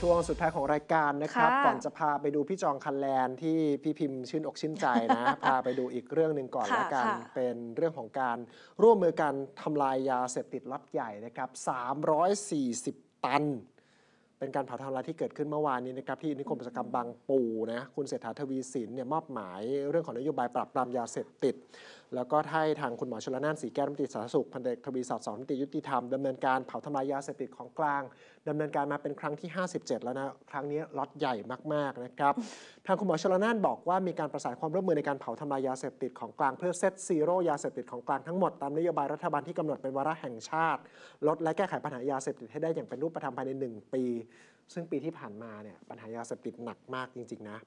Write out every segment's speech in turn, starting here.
ช่วงสุดท้ายของรายการนะครับ ก่อนจะพาไปดูพี่จองคันแลนที่พี่พิมพ์ชื่นอกชื่นใจนะ พาไปดูอีกเรื่องหนึ่งก่อนแล้วกัน เป็นเรื่องของการร่วมมือกันทำลายยาเสพติดล็อตใหญ่นะครับ 340 ตันเป็นการเผาทำลายที่เกิดขึ้นเมื่อวานนี้นะครับที่นิคมอุตสาหกรรมบางปูนะคุณเศรษฐาทวีสินเนี่ยมอบหมาย เรื่องของนโยบายปรับปรามยาเสพติด แล้วก็ให้ทางคุณหมอชลน่านสีแก้วมติสาธารณสุขพันเอกทวีสอดสอนมติยุติธรรมดำเนินการเผาทำลายยาเสพติดของกลางดำเนินการมาเป็นครั้งที่ 57 แล้วนะครั้งนี้ล็อตใหญ่มากๆนะครับทางคุณหมอชลน่านบอกว่ามีการประสานความร่วมมือในการเผาทำลายยาเสพติดของกลางเพื่อเซตซีโร่ยาเสพติดของกลางทั้งหมดตามนโยบายรัฐบาลที่กำหนดเป็นวาระแห่งชาติ ลดและแก้ไขปัญหายาเสพติดให้ได้อย่างเป็นรูปธรรมภายใน 1 ปีซึ่งปีที่ผ่านมาเนี่ยปัญหายาเสพติดหนักมากจริง ๆนะ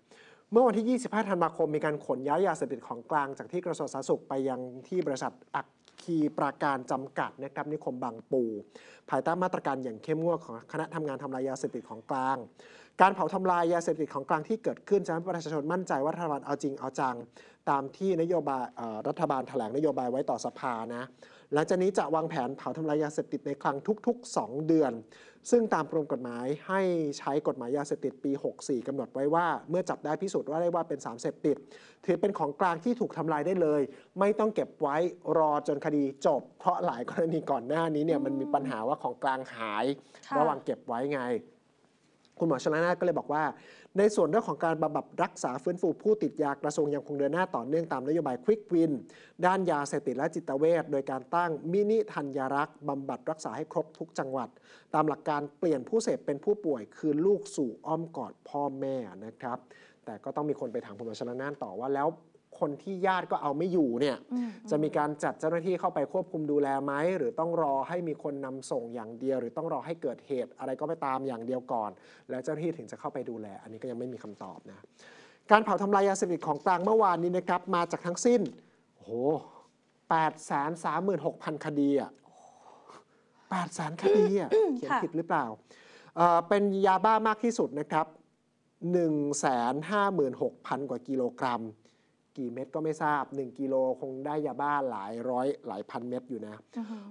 เมื่อวันที่ 25 ธันวาคมมีการขนย้ายยาเสพติดของกลางจากที่กระทรวงสาธารณสุขไปยังที่บริษัทอักคีปราการจำกัดนะครับนิคมบางปูภายใต้มาตรการอย่างเข้มงวดของคณะทำงานทำลายยาเสพติดของกลาง การเผาทำลายยาเสพติดของกลางที่เกิดขึ้นจะทำให้ประชาชนมั่นใจว่ารัฐบาลเอาจริงเอาจังตามที่นโยบายรัฐบาลแถลงนโยบายไว้ต่อสภานะหลังจากนี้จะวางแผนเผาทำลายยาเสพติดในคลังทุก ๆ 2 เดือน ซึ่งตามประมวลกฎหมายให้ใช้กฎหมายยาเสพติดปี 64 กำหนดไว้ว่าเมื่อจับได้พิสูจน์ว่าได้ว่าเป็นสารเสพติดถือเป็นของกลางที่ถูกทำลายได้เลย ไม่ต้องเก็บไว้รอจนคดีจบเพราะหลายกรณีก่อนหน้านี้เนี่ยมันมีปัญหาว่าของกลางหายระหว่างเก็บไว้ไงคุณหมอชลานาก็เลยบอกว่า ในส่วนเรื่องของการบำบัดรักษาฟื้นฟูผู้ติดยากระทรวงยังคงเดินหน้าต่อเนื่องตามนโยบายควิกวินด้านยาเสพติดและจิตเวชโดยการตั้งมินิทัญญรักษ์ บำบัดรักษาให้ครบทุกจังหวัด ตามหลักการเปลี่ยนผู้เสพเป็นผู้ป่วยคือลูกสู่อ้อมกอดพ่อแม่นะครับ แต่ก็ต้องมีคนไปถามคุณหมอชลนานต่อว่าแล้วคนที่ญาติก็เอาไม่อยู่เนี่ยจะมีการจัดเจ้าหน้าที่เข้าไปควบคุมดูแลไหมหรือต้องรอให้มีคนนำส่งอย่างเดียวหรือต้องรอให้เกิดเหตุอะไรก็ไปตามอย่างเดียวก่อน แล้วเจ้าหน้าที่ถึงจะเข้าไปดูแล อันนี้ก็ยังไม่มีคำตอบนะการเผาทำลายยาเสพติดของกลางเมื่อวานนี้นะครับ มาจากทั้งสิ้นโอ้โห8 3 6 0 0 0คดีอ่ะ8แสนคดีอ่ะเขียนผิดหรือเปล่าเป็นยาบ้ามากที่สุดนะครับ156,000กว่ากิโลกรัมกี่เม็ดก็ไม่ทราบ 1กิโลคงได้ยาบ้าหลายร้อยหลายพันเม็ดอยู่นะ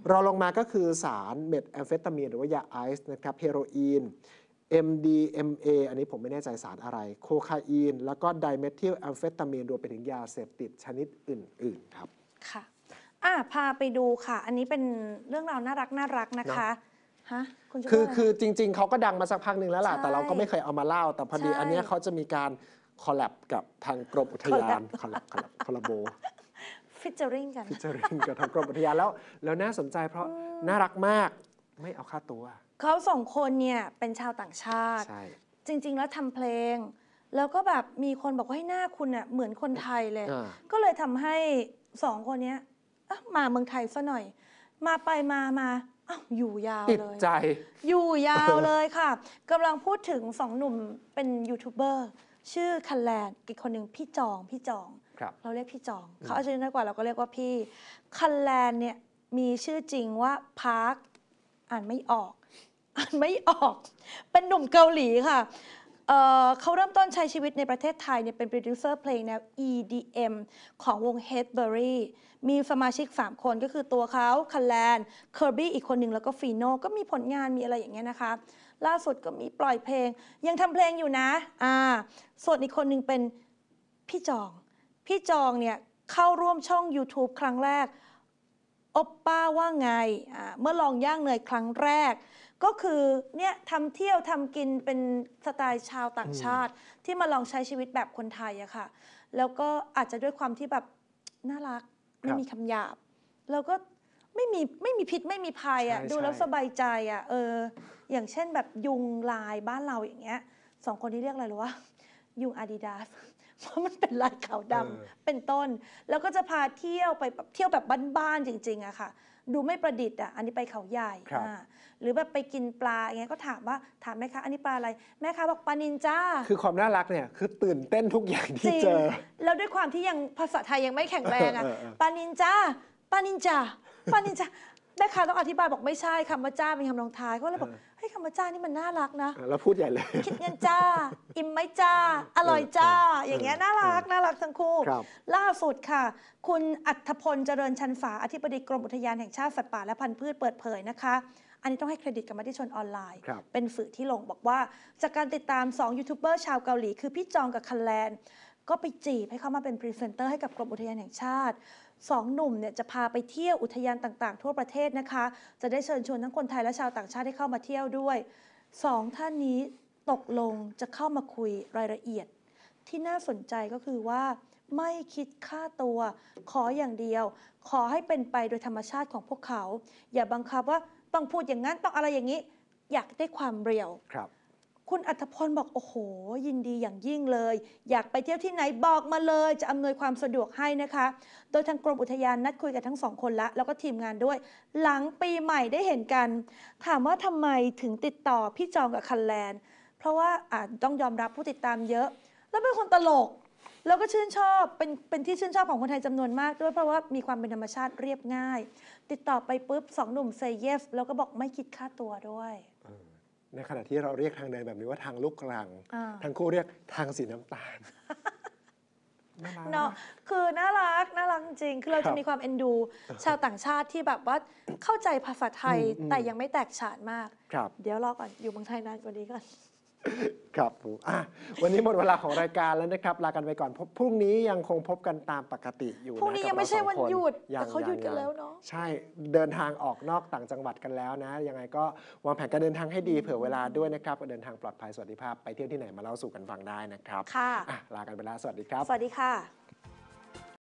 เราลงมาก็คือสารเม็ดแอมเฟตามีนหรือว่ายาไอซ์นะครับเฮโรอีน MDMA อันนี้ผมไม่แน่ใจสารอะไรโคคาอีนแล้วก็ไดเมทิลแอมเฟตามีนรวมไปถึงยาเสพติดชนิดอื่นๆครับ ค่ะอ่ะพาไปดูค่ะ อันนี้เป็นเรื่องราวน่ารักน่ารักนะคะฮะคุณคือคือจริงๆ เขาก็ดังมาสักพักหนึ่งแล้วล่ะ แต่เราก็ไม่เคยเอามาเล่า แต่พอดีอันนี้เขาจะมีการคอลแลบกับทางกรมอุทยานคอลแลบคอลแลบคอลลาโบฟิชเจอริงกันฟิชเจอริงกับทางกรมอุทยานแล้ว แล้วน่าสนใจเพราะน่ารักมากไม่เอาค่าตัวเขาสองคนเนี่ยเป็นชาวต่างชาติใช่จริงๆแล้วทำเพลง แล้วก็แบบมีคนบอกว่าให้หน้าคุณเน่ยเหมือนคนไทยเลยก็เลยทำให้สองคนเนี้ยมาเมืองไทยซะหน่อย มาไปมามาออยู่ยาวติดเลยใจ อยู่ยาวเลยค่ะกำลังพูดถึงสองหนุ่มเป็นยูทูบเบอร์ชื่อคันแลนอีกคนหนึ่งพี่จองพี่จองครับเราเรียกพี่จอง เขาอาจยุน้อยกว่าเราก็เรียกว่าพี่ คันแลนเนี่ยมีชื่อจริงว่า พาร์คอ่านไม่ออก อ่านไม่ออก เป็นหนุ่มเกาหลีค่ะเขาเริ่มต้นใช้ชีวิตในประเทศไทยเนี่ยเป็นโปรดิวเซอร์เพลงแนว EDM ของวง h e a d b u r y มีสมาชิก 3 คนก็คือตัวเขาคันแลนเคอร์บี้ อีกคนหนึ่งแล้วก็ฟีโนก็มีผลงานมีอะไรอย่างเงี้ยนะคะ ล่าสุดก็มีปล่อยเพลง ยังทำเพลงอยู่นะ อ่า ส่วนอีกคนหนึ่งเป็นพี่จอง พี่จองเนี่ยเข้าร่วมช่อง YouTube ครั้งแรกอบป้าว่าไง เมื่อลองย่างเนยครั้งแรกก็คือเนี่ยทำเที่ยวทำกินเป็นสไตล์ชาวต่างชาติที่มาลองใช้ชีวิตแบบคนไทยอะค่ะ แล้วก็อาจจะด้วยความที่แบบ น่ารัก ไม่มีคำหยาบ แล้วก็ไม่มีไม่มีพิษไม่มีภัยอะดูแล้วสบายใจอะเอออย่างเช่นแบบยุงลายบ้านเราอย่างเงี้ยสองคนที่เรียกอะไรหรือว่ายุงอาดิดาสพราะมันเป็นลายขาวดำเป็นต้น แล้วก็จะพาเที่ยวไปเที่ยวแบบบ้านๆจริงๆอะค่ะดูไม่ประดิษฐ์อะอันนี้ไปเขาใหญ่ หรือแบบไปกินปลาอย่างเงี้ยก็ถามว่าถามแม่ค้าอันนี้ปลาอะไรแม่ค้าบอกปลานินจ้าคือความน่ารักเนี่ยคือตื่นเต้นทุกอย่างที่เจอแล้วด้วยความที่ยังภาษาไทยยังไม่แข็งแรงอะปลานินจ้าปลานินจ้าปลานินจ้าแม่ค้าต้องอธิบายบอก ไม่ใช่คำว่าจ้าเป็นคำลงท้ายเขาเลยบอกเฮ้ยคำว่าจ้านี่มันน่ารักนะ แล้วพูดใหญ่เลยคิดเงินจ้า อิ่มไหมจ้า อร่อยจ้า อย่างเงี้ยน่ารัก น่ารักทั้งคู่ล่าสุดค่ะ คุณอัธพลเจริญชันฝาอธิบดีกรมอุทยานแห่งชาติสัตว์ป่าและพันธุ์พืชเปิดเผยนะคะ อันนี้ต้องให้เครดิตกับมติชนออนไลน์ เป็นสื่อที่ลงบอกว่าจากการติดตาม2ยูทูบเบอร์ชาวเกาหลีคือพี่จองกับคันแลน ก็ไปจีบให้เขามาเป็นพรีเซนเตอร์ให้กับกรมอุทยานแห่งชาติสองหนุ่มเนี่ยจะพาไปเที่ยว อุทยานต่างๆ ทั่วประเทศนะคะ จะได้เชิญชวนทั้งคนไทยและชาวต่างชาติให้เข้ามาเที่ยวด้วยสองท่านนี้ตกลงจะเข้ามาคุยรายละเอียด ที่น่าสนใจก็คือว่าไม่คิดค่าตัวขออย่างเดียว ขอให้เป็นไปโดยธรรมชาติของพวกเขา อย่าบังคับว่าต้องพูดอย่างนั้นต้องอะไรอย่างนี้อยากได้ความเรียวครับคุณอัธพลบอก โอ้โหยินดีอย่างยิ่งเลย อยากไปเที่ยวที่ไหนบอกมาเลยจะอำนวยความสะดวกให้นะคะ โดยทางกรมอุทยานนัดคุยกับทั้งสองคนละ แล้วก็ทีมงานด้วย หลังปีใหม่ได้เห็นกัน ถามว่าทำไมถึงติดต่อพี่จองกับคันแลน เพราะว่าอาจต้องยอมรับผู้ติดตามเยอะ แล้วเป็นคนตลก แล้วก็ชื่นชอบ เป็นเป็นที่ชื่นชอบของคนไทยจำนวนมากด้วยเพราะว่ามีความเป็นธรรมชาติเรียบง่าย ติดต่อไปปุ๊บสองหนุ่มเซเยสแล้วก็บอกไม่คิดค่าตัวด้วยในขณะที่เราเรียกทางเดิน แบบนี้ว่าทางลูกกลังทาทั้งคู่เรียกทางสีน้ำตาลเนาะ คือน่ารัก น่ารักจริง คือเราจะมีความเอ็นดู ชาวต่างชาติที่แบบว่า เข้าใจภาษาไทย แต่ยังไม่แตกฉานมาก เดี๋ยวรอก่อน อยู่เมืองไทยนานกว่านี้ก่อนครับผมอ่ะวันนี้หมดเวลาของรายการแล้วนะครับลากันไปก่อนพบพรุ่งนี้ยังคงพบกันตามปกติ อยู่พรุ่งนี้ยังไม่ใช่วันหยุดแต่เขาหยุดกันแล้วเนาะใช่เดินทางออกนอกต่างจังหวัดกันแล้วนะ ยังไงก็วางแผนการเดินทางให้ดีเผื่อเวลาด้วยนะครับ เดินทางปลอดภัยสวัสดิภาพไปเที่ยวที่ไหนมาเล่าสู่กันฟังได้นะครับ ค่ะ่ะลากันไปแล้วสวัสดีครับสวัสดีค่ะ